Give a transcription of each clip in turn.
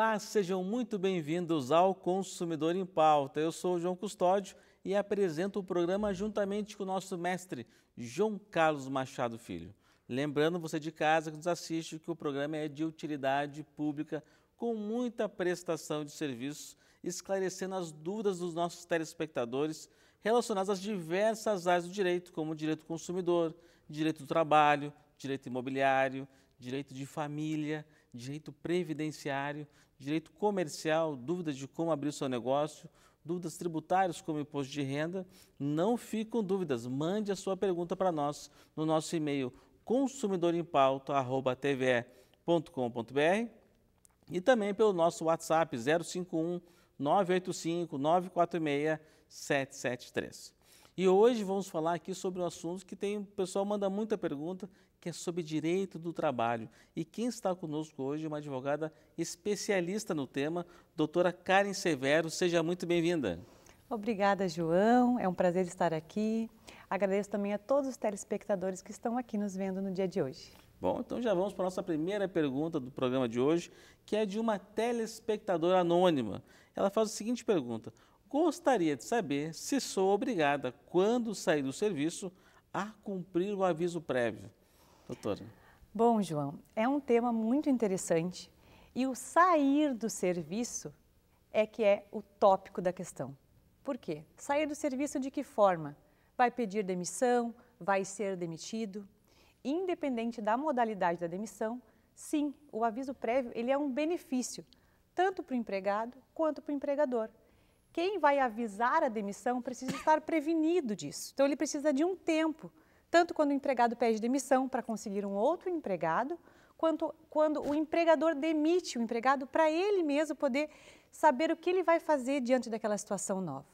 Olá, sejam muito bem-vindos ao Consumidor em Pauta. Eu sou o João Custódio e apresento o programa juntamente com o nosso mestre João Carlos Machado Filho. Lembrando você de casa que nos assiste que o programa é de utilidade pública com muita prestação de serviços, esclarecendo as dúvidas dos nossos telespectadores relacionadas às diversas áreas do direito, como direito do consumidor, direito do trabalho, direito imobiliário, direito de família, direito previdenciário, direito comercial, dúvidas de como abrir o seu negócio, dúvidas tributárias como imposto de renda, não com dúvidas. Mande a sua pergunta para nós no nosso e-mail consumidorempauta@tve.com.br e também pelo nosso WhatsApp 051 985 946 773. E hoje vamos falar aqui sobre um assunto que tem, o pessoal manda muita pergunta, que é sobre direito do trabalho. E quem está conosco hoje é uma advogada especialista no tema, doutora Karen Severo. Seja muito bem-vinda. Obrigada, João. É um prazer estar aqui. Agradeço também a todos os telespectadores que estão aqui nos vendo no dia de hoje. Bom, então já vamos para a nossa primeira pergunta do programa de hoje, que é de uma telespectadora anônima. Ela faz a seguinte pergunta: Gostaria de saber se sou obrigada, quando sair do serviço, a cumprir o aviso prévio. Doutora. Bom, João, é um tema muito interessante e o sair do serviço é que é o tópico da questão. Por quê? Sair do serviço de que forma? Vai pedir demissão? Vai ser demitido? Independente da modalidade da demissão, sim, o aviso prévio ele é um benefício tanto para o empregado quanto para o empregador quem vai avisar a demissão precisa estar prevenido disso. Então, ele precisa de um tempo, tanto quando o empregado pede demissão para conseguir um outro empregado, quanto quando o empregador demite o empregado para ele mesmo poder saber o que ele vai fazer diante daquela situação nova.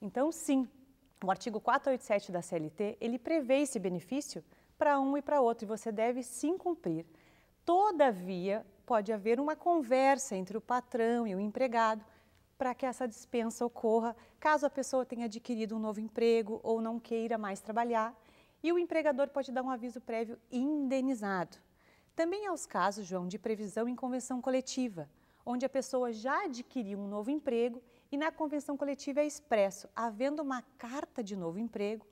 Então, sim, o artigo 487 da CLT, ele prevê esse benefício para um e para outro e você deve sim cumprir. Todavia, pode haver uma conversa entre o patrão e o empregado para que essa dispensa ocorra caso a pessoa tenha adquirido um novo emprego ou não queira mais trabalhar. E o empregador pode dar um aviso prévio indenizado. Também aos é casos, João, de previsão em convenção coletiva, onde a pessoa já adquiriu um novo emprego e na convenção coletiva é expresso, havendo uma carta de novo emprego,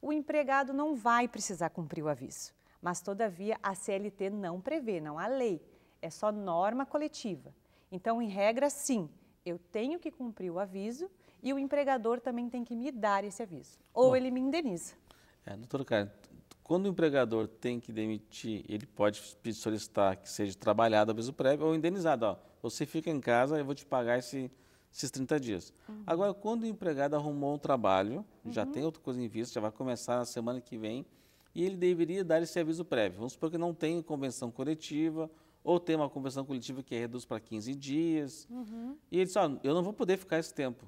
o empregado não vai precisar cumprir o aviso. Mas, todavia, a CLT não prevê, não há lei, é só norma coletiva. Então, em regra, sim, eu tenho que cumprir o aviso e o empregador também tem que me dar esse aviso. Ou Bom, ele me indeniza. É, doutora Karen, quando o empregador tem que demitir, ele pode solicitar que seja trabalhado aviso prévio ou indenizado. Ó, você fica em casa, eu vou te pagar esse, esses 30 dias. Uhum. Agora, quando o empregado arrumou um trabalho, uhum. já tem outra coisa em vista, já vai começar na semana que vem, e ele deveria dar esse aviso prévio. Vamos supor que não tem convenção coletiva ou tem uma convenção coletiva que é reduz para 15 dias. Uhum. E ele disse, oh, eu não vou poder ficar esse tempo.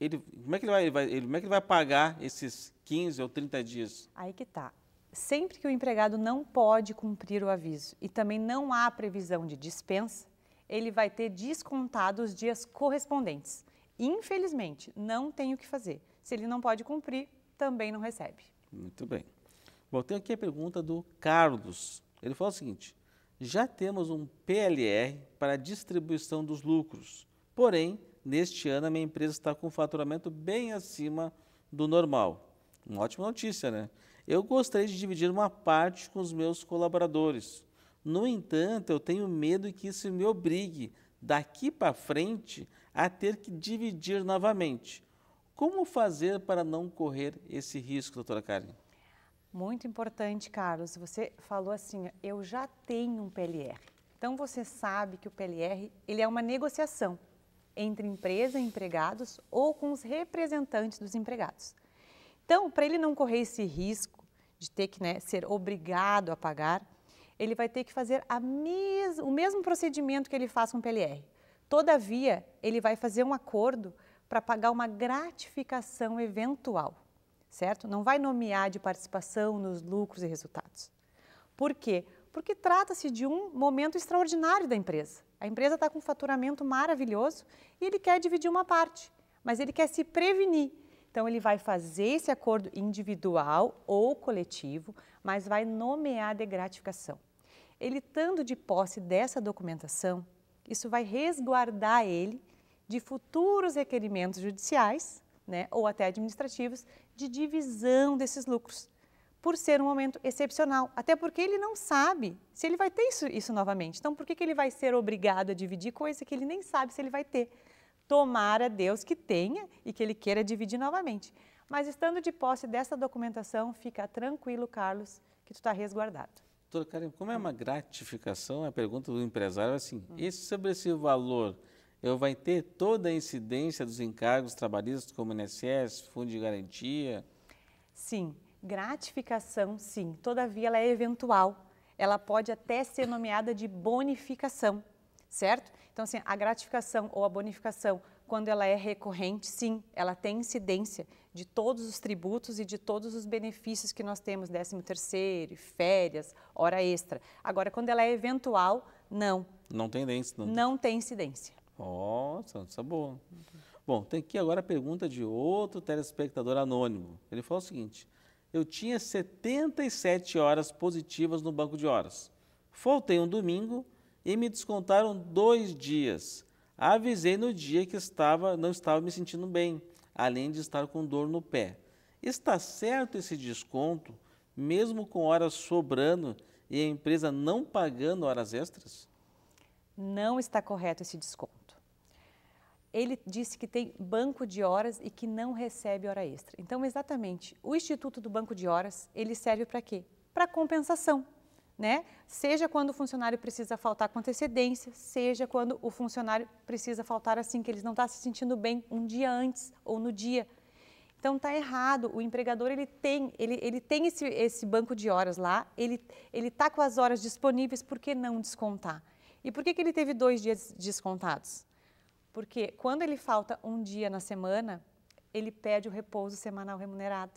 Ele, como, é que ele vai, ele vai ele, como é que ele vai pagar esses 15 ou 30 dias? Aí que tá. Sempre que o empregado não pode cumprir o aviso e também não há previsão de dispensa, ele vai ter descontado os dias correspondentes. Infelizmente, não tem o que fazer. Se ele não pode cumprir, também não recebe. Muito bem. Bom, tem aqui a pergunta do Carlos. Ele falou o seguinte: já temos um PLR para a distribuição dos lucros. Porém, neste ano a minha empresa está com um faturamento bem acima do normal. Uma ótima notícia, né? Eu gostaria de dividir uma parte com os meus colaboradores. No entanto, eu tenho medo que isso me obrigue, daqui para frente, a ter que dividir novamente. Como fazer para não correr esse risco, doutora Karen? Muito importante, Carlos. Você falou assim, eu já tenho um PLR. Então você sabe que o PLR ele é uma negociação entre empresa e empregados ou com os representantes dos empregados. Então, para ele não correr esse risco de ter que né, ser obrigado a pagar, ele vai ter que fazer mes o mesmo procedimento que ele faz com o PLR. Todavia, ele vai fazer um acordo para pagar uma gratificação eventual certo? Não vai nomear de participação nos lucros e resultados. Por quê? Porque trata-se de um momento extraordinário da empresa. A empresa está com um faturamento maravilhoso e ele quer dividir uma parte, mas ele quer se prevenir. Então, ele vai fazer esse acordo individual ou coletivo, mas vai nomear de gratificação. Ele estando de posse dessa documentação, isso vai resguardar ele de futuros requerimentos judiciais né, ou até administrativos de divisão desses lucros, por ser um momento excepcional. Até porque ele não sabe se ele vai ter isso, isso novamente. Então, por que, que ele vai ser obrigado a dividir coisa que ele nem sabe se ele vai ter? Tomara Deus que tenha e que ele queira dividir novamente. Mas estando de posse dessa documentação, fica tranquilo, Carlos, que tu está resguardado. Doutora Karen, como é uma gratificação, a pergunta do empresário é assim, hum. esse, sobre esse valor, eu vai ter toda a incidência dos encargos trabalhistas como INSS, Fundo de Garantia? Sim, gratificação sim, todavia ela é eventual. Ela pode até ser nomeada de bonificação, certo? Então assim, a gratificação ou a bonificação, quando ela é recorrente, sim, ela tem incidência de todos os tributos e de todos os benefícios que nós temos, 13º, férias, hora extra. Agora, quando ela é eventual, não. Não tem incidência. Não, não tem incidência. Nossa, isso é bom. Bom, tem aqui agora a pergunta de outro telespectador anônimo. Ele falou o seguinte: Eu tinha 77 horas positivas no banco de horas. Faltei um domingo e me descontaram dois dias. Avisei no dia que estava, não estava me sentindo bem, além de estar com dor no pé. Está certo esse desconto, mesmo com horas sobrando e a empresa não pagando horas extras? Não está correto esse desconto ele disse que tem banco de horas e que não recebe hora extra. Então, exatamente, o Instituto do Banco de Horas, ele serve para quê? Para compensação, né? Seja quando o funcionário precisa faltar com antecedência, seja quando o funcionário precisa faltar assim, que ele não está se sentindo bem um dia antes ou no dia. Então tá errado, o empregador ele tem, ele, ele tem esse, esse banco de horas lá, ele, ele tá com as horas disponíveis, por que não descontar? E por que, que ele teve dois dias descontados? Porque quando ele falta um dia na semana, ele pede o repouso semanal remunerado.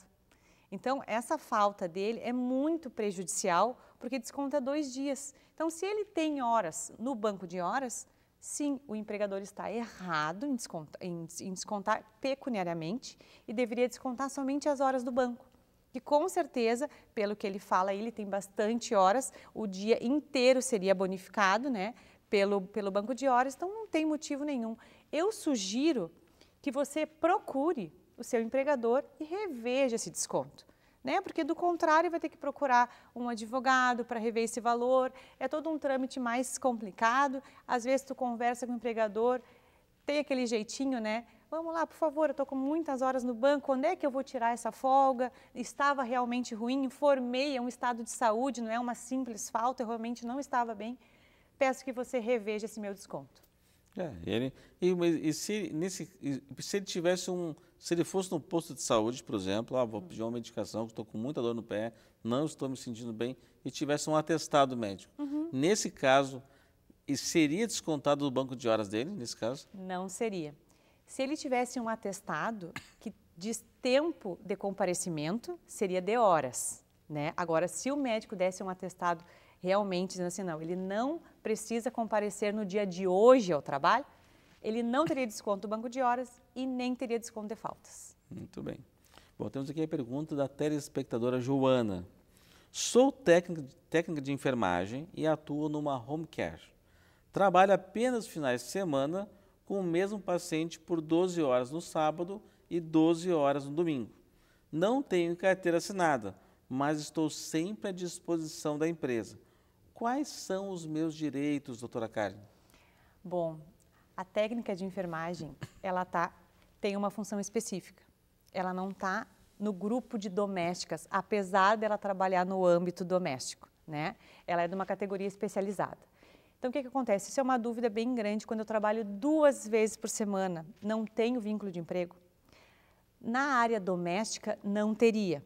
Então, essa falta dele é muito prejudicial, porque desconta dois dias. Então, se ele tem horas no banco de horas, sim, o empregador está errado em descontar, em, em descontar pecuniariamente e deveria descontar somente as horas do banco. E com certeza, pelo que ele fala, ele tem bastante horas, o dia inteiro seria bonificado, né? Pelo, pelo banco de horas, então tem motivo nenhum. Eu sugiro que você procure o seu empregador e reveja esse desconto. Né? Porque do contrário vai ter que procurar um advogado para rever esse valor, é todo um trâmite mais complicado. Às vezes tu conversa com o empregador, tem aquele jeitinho, né? Vamos lá, por favor, eu estou com muitas horas no banco, onde é que eu vou tirar essa folga? Estava realmente ruim, informei, é um estado de saúde, não é uma simples falta, eu realmente não estava bem. Peço que você reveja esse meu desconto. É, ele, e, e, se, nesse, e, se ele tivesse um. Se ele fosse no posto de saúde, por exemplo, ah, vou pedir uma medicação, estou com muita dor no pé, não estou me sentindo bem, e tivesse um atestado médico. Uhum. Nesse caso, seria descontado do banco de horas dele, nesse caso? Não seria. Se ele tivesse um atestado que diz tempo de comparecimento, seria de horas. Né? Agora, se o médico desse um atestado realmente dizendo assim, não, ele não precisa comparecer no dia de hoje ao trabalho, ele não teria desconto do banco de horas e nem teria desconto de faltas. Muito bem. Bom, temos aqui a pergunta da telespectadora Joana. Sou técnica, técnica de enfermagem e atuo numa home care. Trabalho apenas finais de semana com o mesmo paciente por 12 horas no sábado e 12 horas no domingo. Não tenho carteira assinada, mas estou sempre à disposição da empresa. Quais são os meus direitos, doutora Carne? Bom, a técnica de enfermagem, ela tá, tem uma função específica. Ela não está no grupo de domésticas, apesar dela trabalhar no âmbito doméstico, né? Ela é de uma categoria especializada. Então, o que, que acontece? Isso é uma dúvida bem grande quando eu trabalho duas vezes por semana, não tenho vínculo de emprego. Na área doméstica, não teria,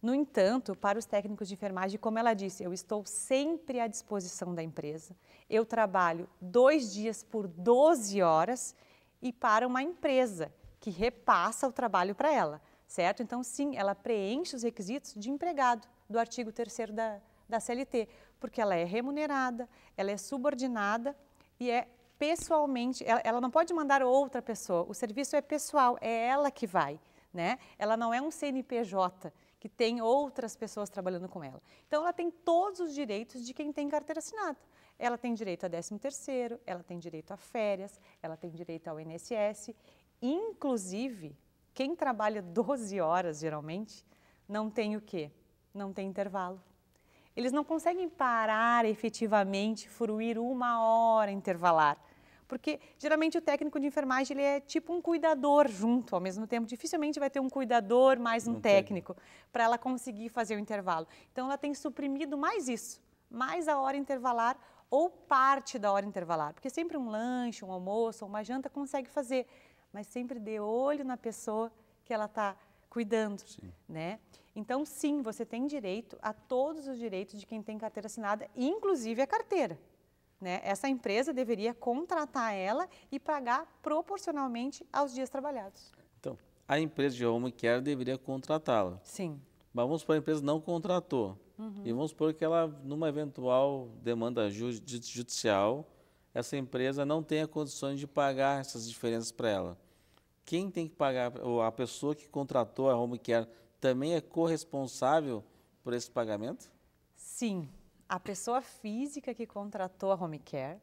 no entanto, para os técnicos de enfermagem, como ela disse, eu estou sempre à disposição da empresa. Eu trabalho dois dias por 12 horas e para uma empresa que repassa o trabalho para ela, certo? Então, sim, ela preenche os requisitos de empregado do artigo 3 da, da CLT, porque ela é remunerada, ela é subordinada e é pessoalmente, ela, ela não pode mandar outra pessoa, o serviço é pessoal, é ela que vai, né? Ela não é um CNPJ que tem outras pessoas trabalhando com ela. Então ela tem todos os direitos de quem tem carteira assinada. Ela tem direito a 13º, ela tem direito a férias, ela tem direito ao INSS, inclusive quem trabalha 12 horas geralmente não tem o quê? Não tem intervalo. Eles não conseguem parar efetivamente, fruir uma hora intervalar. Porque geralmente o técnico de enfermagem ele é tipo um cuidador junto ao mesmo tempo. Dificilmente vai ter um cuidador mais um, técnico, técnico. para ela conseguir fazer o intervalo. Então ela tem suprimido mais isso, mais a hora intervalar ou parte da hora intervalar, porque sempre um lanche, um almoço, uma janta consegue fazer, mas sempre dê olho na pessoa que ela está cuidando, sim. né? Então, sim, você tem direito a todos os direitos de quem tem carteira assinada, inclusive a carteira. Né? Essa empresa deveria contratar ela e pagar proporcionalmente aos dias trabalhados. Então, a empresa de home care deveria contratá-la. Sim. Mas vamos supor que a empresa não contratou. Uhum. E vamos supor que ela, numa eventual demanda judicial, essa empresa não tenha condições de pagar essas diferenças para ela. Quem tem que pagar, ou a pessoa que contratou a home care também é corresponsável por esse pagamento? Sim, a pessoa física que contratou a home care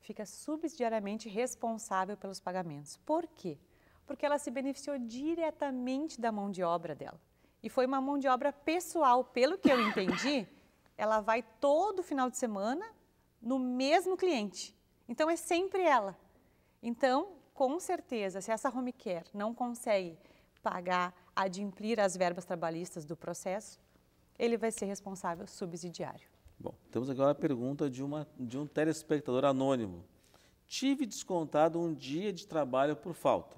fica subsidiariamente responsável pelos pagamentos. Por quê? Porque ela se beneficiou diretamente da mão de obra dela. E foi uma mão de obra pessoal, pelo que eu entendi, ela vai todo final de semana no mesmo cliente. Então é sempre ela. Então, com certeza, se essa home care não consegue pagar, adimplir as verbas trabalhistas do processo, ele vai ser responsável subsidiário. Bom, temos agora a pergunta de, uma, de um telespectador anônimo. Tive descontado um dia de trabalho por falta.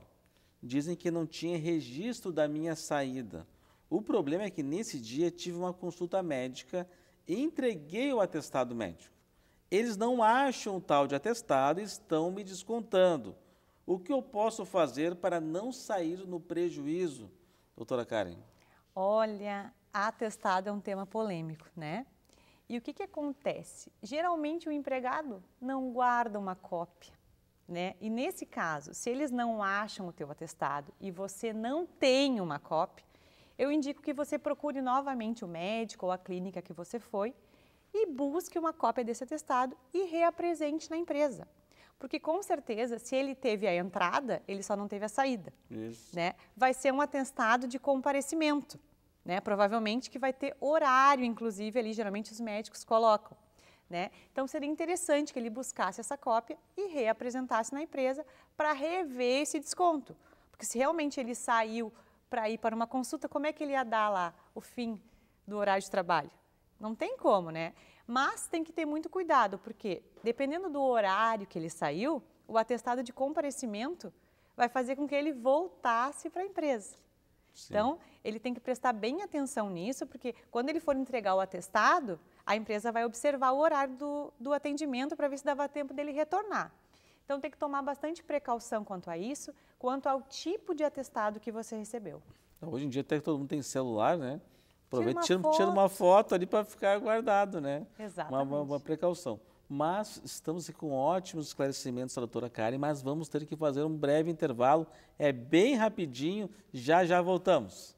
Dizem que não tinha registro da minha saída. O problema é que nesse dia tive uma consulta médica e entreguei o atestado médico. Eles não acham tal de atestado e estão me descontando. O que eu posso fazer para não sair no prejuízo, doutora Karen? Olha, atestado é um tema polêmico, né? E o que, que acontece? Geralmente o empregado não guarda uma cópia, né? E nesse caso, se eles não acham o teu atestado e você não tem uma cópia, eu indico que você procure novamente o médico ou a clínica que você foi e busque uma cópia desse atestado e reapresente na empresa. Porque com certeza, se ele teve a entrada, ele só não teve a saída. Isso. Né? Vai ser um atestado de comparecimento né? Provavelmente que vai ter horário, inclusive, ali geralmente os médicos colocam. Né? Então seria interessante que ele buscasse essa cópia e reapresentasse na empresa para rever esse desconto. Porque se realmente ele saiu para ir para uma consulta, como é que ele ia dar lá o fim do horário de trabalho? Não tem como, né? Mas tem que ter muito cuidado, porque dependendo do horário que ele saiu, o atestado de comparecimento vai fazer com que ele voltasse para a empresa. Sim. Então, ele tem que prestar bem atenção nisso, porque quando ele for entregar o atestado, a empresa vai observar o horário do, do atendimento para ver se dava tempo dele retornar. Então, tem que tomar bastante precaução quanto a isso, quanto ao tipo de atestado que você recebeu. Então, hoje em dia, até que todo mundo tem celular, né? Aproveita, tira uma, tira, foto. Tira uma foto ali para ficar guardado, né? Exatamente. Uma, uma, uma precaução mas estamos com ótimos esclarecimentos doutora Karen, mas vamos ter que fazer um breve intervalo, é bem rapidinho, já já voltamos.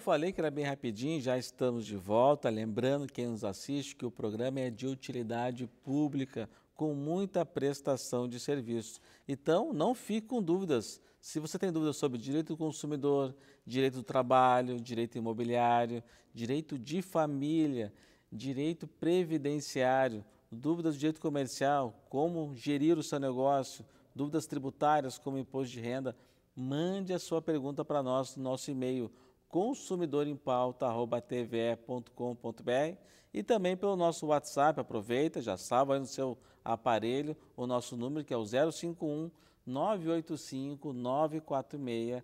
falei que era bem rapidinho, já estamos de volta. Lembrando quem nos assiste que o programa é de utilidade pública, com muita prestação de serviços. Então, não fique com dúvidas. Se você tem dúvidas sobre direito do consumidor, direito do trabalho, direito imobiliário, direito de família, direito previdenciário, dúvidas de direito comercial, como gerir o seu negócio, dúvidas tributárias como imposto de renda, mande a sua pergunta para nós no nosso e-mail consumidor em e também pelo nosso WhatsApp. Aproveita, já salva aí no seu aparelho o nosso número que é o 051 985 946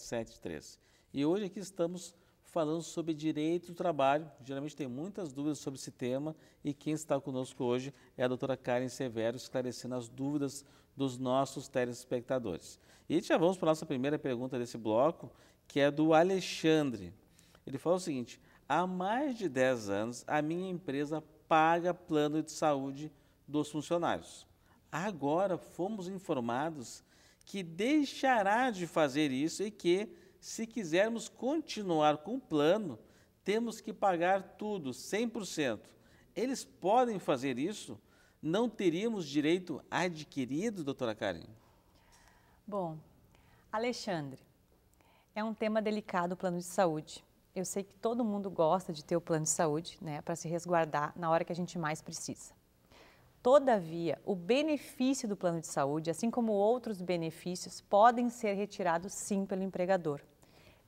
773. E hoje aqui estamos falando sobre direito do trabalho. Geralmente tem muitas dúvidas sobre esse tema e quem está conosco hoje é a doutora Karen Severo, esclarecendo as dúvidas dos nossos telespectadores. E já vamos para a nossa primeira pergunta desse bloco, que é do Alexandre. Ele fala o seguinte: há mais de 10 anos a minha empresa paga plano de saúde dos funcionários. Agora fomos informados que deixará de fazer isso e que, se quisermos continuar com o plano, temos que pagar tudo, 100%. Eles podem fazer isso? Não teríamos direito adquirido, doutora Karen? Bom, Alexandre, é um tema delicado o plano de saúde. Eu sei que todo mundo gosta de ter o plano de saúde, né, para se resguardar na hora que a gente mais precisa. Todavia, o benefício do plano de saúde, assim como outros benefícios, podem ser retirados sim pelo empregador,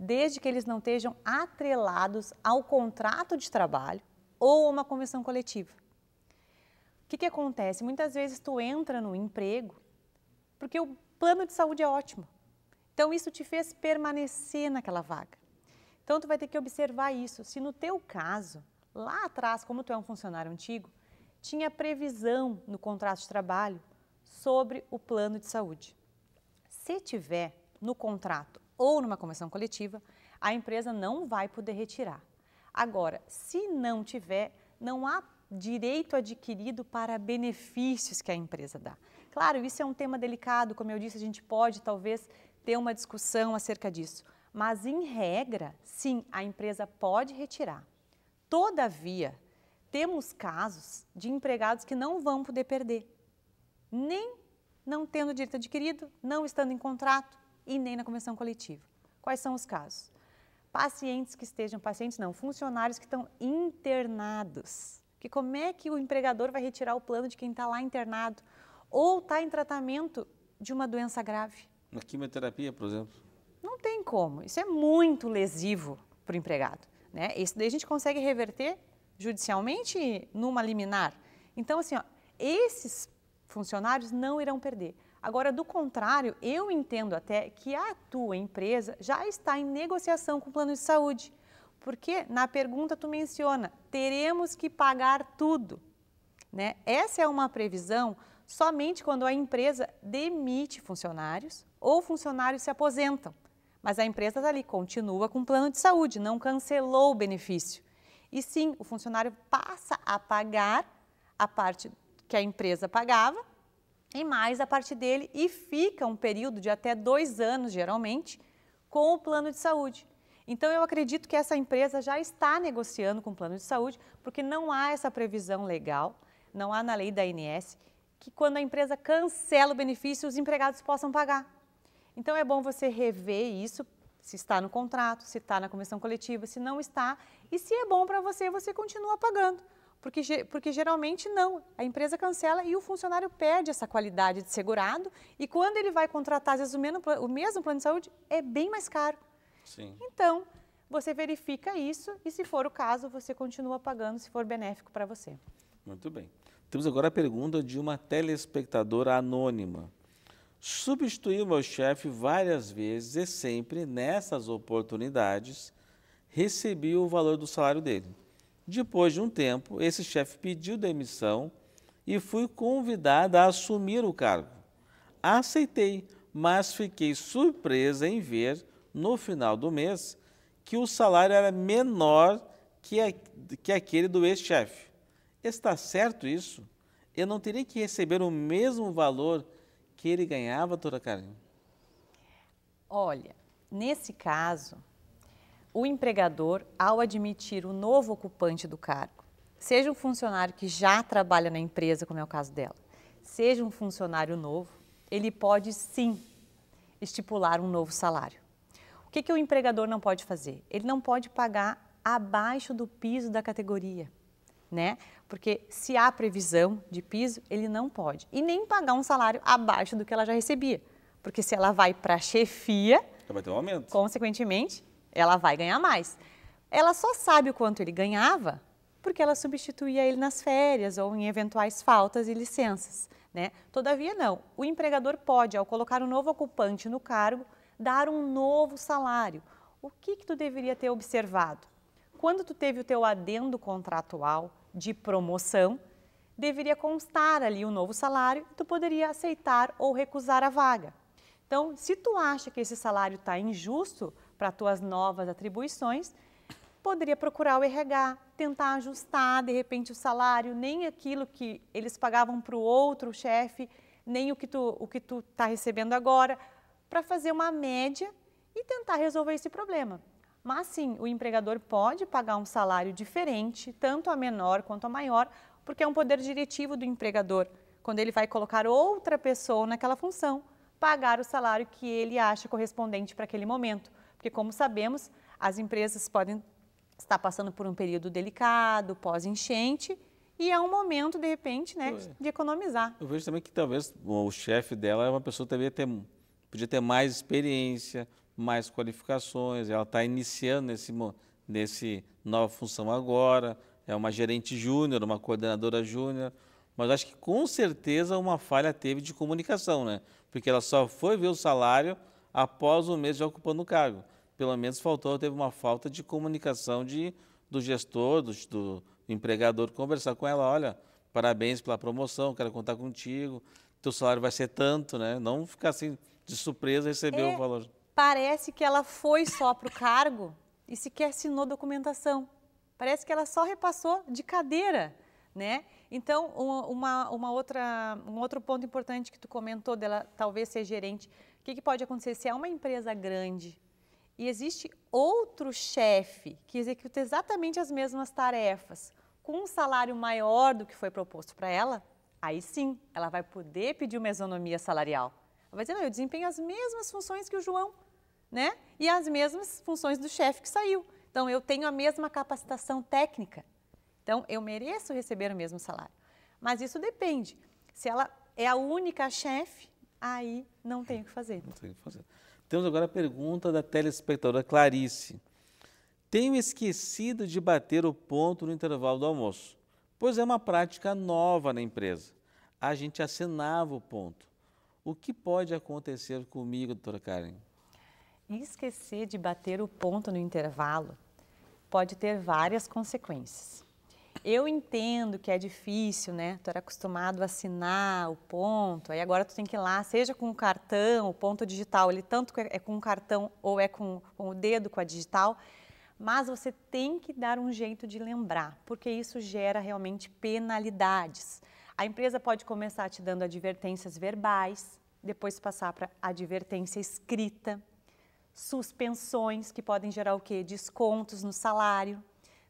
desde que eles não estejam atrelados ao contrato de trabalho ou a uma convenção coletiva. O que, que acontece? Muitas vezes tu entra no emprego porque o plano de saúde é ótimo, então isso te fez permanecer naquela vaga. Então tu vai ter que observar isso. Se no teu caso, lá atrás, como tu é um funcionário antigo, tinha previsão no contrato de trabalho sobre o plano de saúde. Se tiver no contrato ou numa convenção coletiva, a empresa não vai poder retirar. Agora, se não tiver, não há direito adquirido para benefícios que a empresa dá. Claro, isso é um tema delicado, como eu disse, a gente pode talvez ter uma discussão acerca disso. Mas, em regra, sim, a empresa pode retirar. Todavia, temos casos de empregados que não vão poder perder, nem não tendo direito adquirido, não estando em contrato e nem na convenção coletiva. Quais são os casos? Pacientes que estejam, pacientes não, funcionários que estão internados. Que como é que o empregador vai retirar o plano de quem está lá internado ou está em tratamento de uma doença grave? Na quimioterapia, por exemplo? Não tem como. Isso é muito lesivo para o empregado. Né? Isso daí a gente consegue reverter judicialmente numa liminar. Então, assim, ó, esses funcionários não irão perder. Agora, do contrário, eu entendo até que a tua empresa já está em negociação com o plano de saúde. Porque na pergunta tu menciona, teremos que pagar tudo. Né? Essa é uma previsão somente quando a empresa demite funcionários ou funcionários se aposentam. Mas a empresa dali tá continua com o plano de saúde, não cancelou o benefício. E sim, o funcionário passa a pagar a parte que a empresa pagava e mais a parte dele e fica um período de até dois anos, geralmente, com o plano de saúde. Então, eu acredito que essa empresa já está negociando com o plano de saúde, porque não há essa previsão legal, não há na lei da ANS que quando a empresa cancela o benefício, os empregados possam pagar. Então é bom você rever isso, se está no contrato, se está na comissão coletiva, se não está, e se é bom para você, você continua pagando. Porque, porque geralmente não, a empresa cancela e o funcionário perde essa qualidade de segurado e quando ele vai contratar, às vezes, o mesmo, o mesmo plano de saúde é bem mais caro. Sim. Então, você verifica isso e, se for o caso, você continua pagando se for benéfico para você. Muito bem. Temos agora a pergunta de uma telespectadora anônima. Substituí o meu chefe várias vezes e sempre nessas oportunidades recebi o valor do salário dele. Depois de um tempo, esse chefe pediu demissão e fui convidada a assumir o cargo. Aceitei, mas fiquei surpresa em ver no final do mês que o salário era menor que, a, que aquele do ex-chefe. Está certo isso? Eu não teria que receber o mesmo valor que ele ganhava, doutora Karen? Olha, nesse caso, o empregador, ao admitir o novo ocupante do cargo, seja um funcionário que já trabalha na empresa, como é o caso dela, seja um funcionário novo, ele pode sim estipular um novo salário. O que, que o empregador não pode fazer? Ele não pode pagar abaixo do piso da categoria, né? Porque se há previsão de piso, ele não pode. E nem pagar um salário abaixo do que ela já recebia. Porque se ela vai para a chefia, vai ter um aumento. consequentemente, ela vai ganhar mais. Ela só sabe o quanto ele ganhava porque ela substituía ele nas férias ou em eventuais faltas e licenças. Né? Todavia, não. O empregador pode, ao colocar um novo ocupante no cargo, dar um novo salário. O que, que tu deveria ter observado? Quando tu teve o teu adendo contratual, de promoção, deveria constar ali o um novo salário e tu poderia aceitar ou recusar a vaga. Então, se tu acha que esse salário está injusto para tuas novas atribuições, poderia procurar o RH, tentar ajustar de repente o salário, nem aquilo que eles pagavam para o outro chefe, nem o que tu o que tu está recebendo agora, para fazer uma média e tentar resolver esse problema. Mas sim, o empregador pode pagar um salário diferente, tanto a menor quanto a maior, porque é um poder diretivo do empregador, quando ele vai colocar outra pessoa naquela função, pagar o salário que ele acha correspondente para aquele momento. Porque, como sabemos, as empresas podem estar passando por um período delicado, pós-enchente, e é um momento, de repente, né, é. de economizar. Eu vejo também que talvez o chefe dela é uma pessoa que também ter, podia ter mais experiência, mais qualificações, ela está iniciando nesse, nesse nova função agora, é uma gerente júnior, uma coordenadora júnior, mas acho que com certeza uma falha teve de comunicação, né? Porque ela só foi ver o salário após um mês já ocupando o cargo. Pelo menos faltou, teve uma falta de comunicação de, do gestor, do, do empregador, conversar com ela, olha, parabéns pela promoção, quero contar contigo, teu salário vai ser tanto, né? Não ficar assim de surpresa receber é, o valor parece que ela foi só para o cargo e sequer assinou documentação. Parece que ela só repassou de cadeira, né? Então, uma, uma outra, um outro ponto importante que tu comentou dela talvez ser gerente, o que, que pode acontecer se é uma empresa grande e existe outro chefe que executa exatamente as mesmas tarefas com um salário maior do que foi proposto para ela, aí sim, ela vai poder pedir uma isonomia salarial. Ela vai dizer, não, eu desempenho as mesmas funções que o João, né? E as mesmas funções do chefe que saiu. Então, eu tenho a mesma capacitação técnica. Então, eu mereço receber o mesmo salário. Mas isso depende. Se ela é a única chefe, aí não tem o que fazer. Não tem o que fazer. Temos agora a pergunta da telespectadora Clarice. Tenho esquecido de bater o ponto no intervalo do almoço, pois é uma prática nova na empresa. A gente assinava o ponto. O que pode acontecer comigo, doutora Karen? esquecer de bater o ponto no intervalo pode ter várias consequências. Eu entendo que é difícil, né? Tu era acostumado a assinar o ponto, aí agora tu tem que ir lá, seja com o cartão, o ponto digital, ele tanto é, é com o cartão ou é com, com o dedo, com a digital, mas você tem que dar um jeito de lembrar, porque isso gera realmente penalidades. A empresa pode começar te dando advertências verbais, depois passar para advertência escrita, suspensões que podem gerar o quê? Descontos no salário,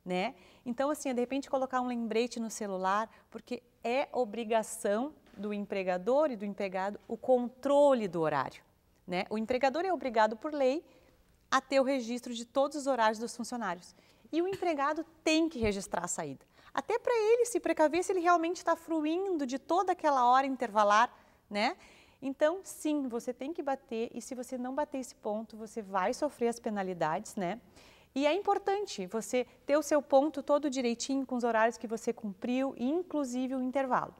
né? Então, assim, é, de repente colocar um lembrete no celular, porque é obrigação do empregador e do empregado o controle do horário, né? O empregador é obrigado por lei a ter o registro de todos os horários dos funcionários. E o empregado tem que registrar a saída. Até para ele se precaver se ele realmente está fruindo de toda aquela hora intervalar, né? Então, sim, você tem que bater e se você não bater esse ponto, você vai sofrer as penalidades, né? E é importante você ter o seu ponto todo direitinho com os horários que você cumpriu, inclusive o intervalo.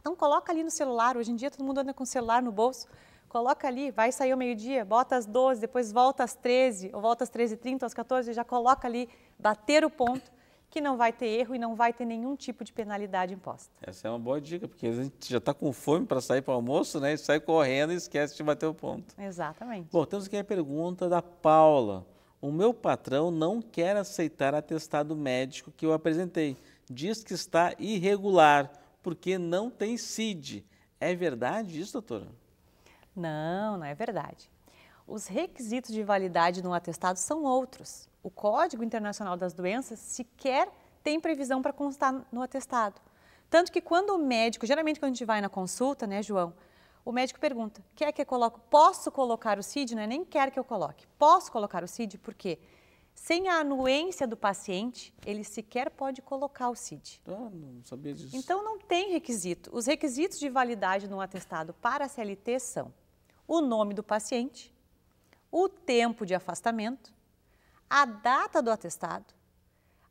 Então coloca ali no celular, hoje em dia todo mundo anda com o celular no bolso, coloca ali, vai sair ao meio-dia, bota às 12, depois volta às 13, ou volta às 13h30, às 14 já coloca ali, bater o ponto que não vai ter erro e não vai ter nenhum tipo de penalidade imposta. Essa é uma boa dica, porque a gente já está com fome para sair para o almoço, né? E sai correndo e esquece de bater o ponto. Exatamente. Bom, temos aqui a pergunta da Paula. O meu patrão não quer aceitar atestado médico que eu apresentei. Diz que está irregular, porque não tem CID. É verdade isso, doutora? Não, não é verdade. Os requisitos de validade no atestado são outros o Código Internacional das Doenças sequer tem previsão para constar no atestado. Tanto que quando o médico, geralmente quando a gente vai na consulta, né, João, o médico pergunta: quer que eu coloque? Posso colocar o CID? Não é nem quer que eu coloque. Posso colocar o CID? Por quê? Sem a anuência do paciente, ele sequer pode colocar o CID. Ah, não sabia disso. Então não tem requisito. Os requisitos de validade no atestado para a CLT são o nome do paciente, o tempo de afastamento, a data do atestado,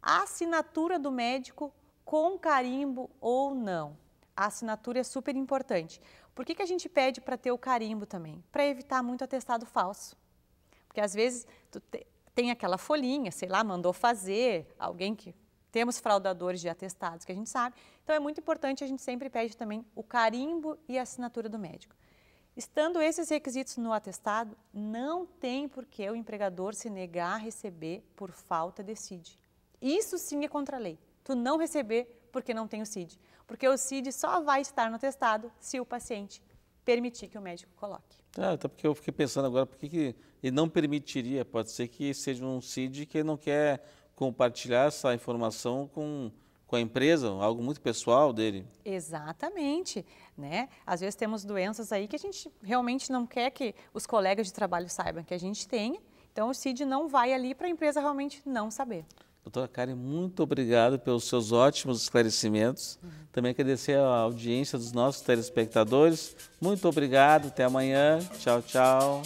a assinatura do médico com carimbo ou não. A assinatura é super importante. Por que, que a gente pede para ter o carimbo também? Para evitar muito atestado falso. Porque às vezes te, tem aquela folhinha, sei lá, mandou fazer, alguém que. Temos fraudadores de atestados que a gente sabe. Então é muito importante, a gente sempre pede também o carimbo e a assinatura do médico. Estando esses requisitos no atestado, não tem por que o empregador se negar a receber por falta de CID. Isso sim é contra a lei. Tu não receber porque não tem o CID. Porque o CID só vai estar no atestado se o paciente permitir que o médico coloque. Ah, até porque eu fiquei pensando agora, por que ele não permitiria? Pode ser que seja um CID que ele não quer compartilhar essa informação com com a empresa, algo muito pessoal dele. Exatamente, né? Às vezes temos doenças aí que a gente realmente não quer que os colegas de trabalho saibam que a gente tem, então o CID não vai ali para a empresa realmente não saber. Doutora Karen, muito obrigado pelos seus ótimos esclarecimentos. Uhum. Também agradecer a audiência dos nossos telespectadores. Muito obrigado, até amanhã. Tchau, tchau.